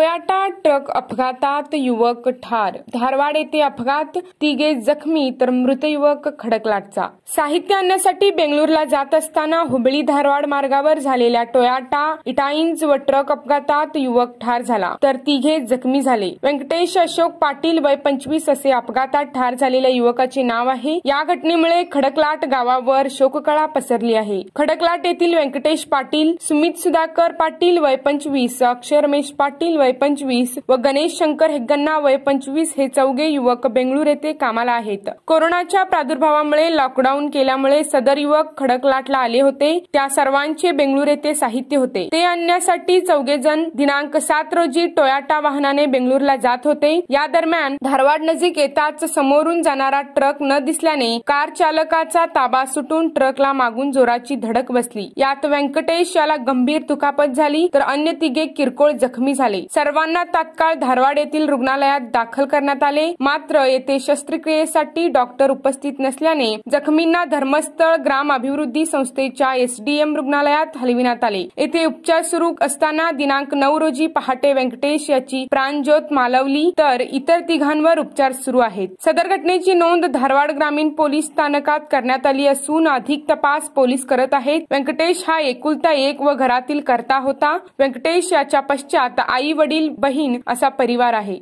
Toyota truck अपघातात युवक ठार धारवाड येथे अपघात तिघे जखमी तर मृत युवक खडकलाटचा साहित्य आणण्यासाठी बेंगलुरूला जात असताना हुबळी धारवाड मार्गावर झालेल्या टोयाटा इटाईन्स व ट्रक अपघातात युवक ठार झाला तर तिघे जखमी झाले व्यंकटेश अशोक पाटील वय पंचवीस असे अपघातात ठार झालेल्या युवकाचे नाव आहे या घटनेमुळे खडकलाट गावावर शोककळा पसरली आहे खडकलाट येथील व्यंकटेश पाटील सुमित सुधाकर पाटील वय पंचवीस अक्षरमेश पाटील वय वय पंचवीस व गणेश शंकर हेग्गन्ना वय पंचवीस हे चौघे युवक बेंगळूर येथे कामाला आहेत कोरोनाच्या प्रादुर्भावामुळे लॉकडाऊन केल्यामुळे सदर युवक खडकलाटला आले होते त्या सर्वांचे बेंगळूर येथे साहित्य होते ते आणण्यासाठी चौघे जण दिनांक सात रोजी टोयाटा वाहनाने बेंगळूरला जात होते या दरम्यान धारवाड नजीक येताच समोरून जाणारा ट्रक न दिसल्याने कार चालकाचा ताबा सुटून ट्रकला मागून जोराची धडक बसली यात व्यंकटेश याला गंभीर दुखापत झाली तर अन्य तिघे किरकोळ जखमी झाले सर्वांना तात्काळ धारवाड येथील रुग्णालयात दाखल करण्यात आले मात्र येथे शस्त्रक्रियेसाठी डॉक्टर उपस्थित नसल्याने जखमींना धर्मस्थळ ग्राम अभिवृद्धी संस्थेच्या एसडीएम रुग्णालयात हलविण्यात आले येथे उपचार सुरू असताना दिनांक नऊ रोजी पहाटे व्यंकटेश याची प्राणज्योत मालवली तर इतर तिघांवर उपचार सुरू आहेत सदर घटनेची नोंद धारवाड ग्रामीण पोलीस स्थानकात करण्यात आली असून अधिक तपास पोलीस करत आहेत व्यंकटेश हा एकुलता एक व घरातील करता होता व्यंकटेश याच्या पश्चात आई वडील वडील बहीण असा परिवार आहे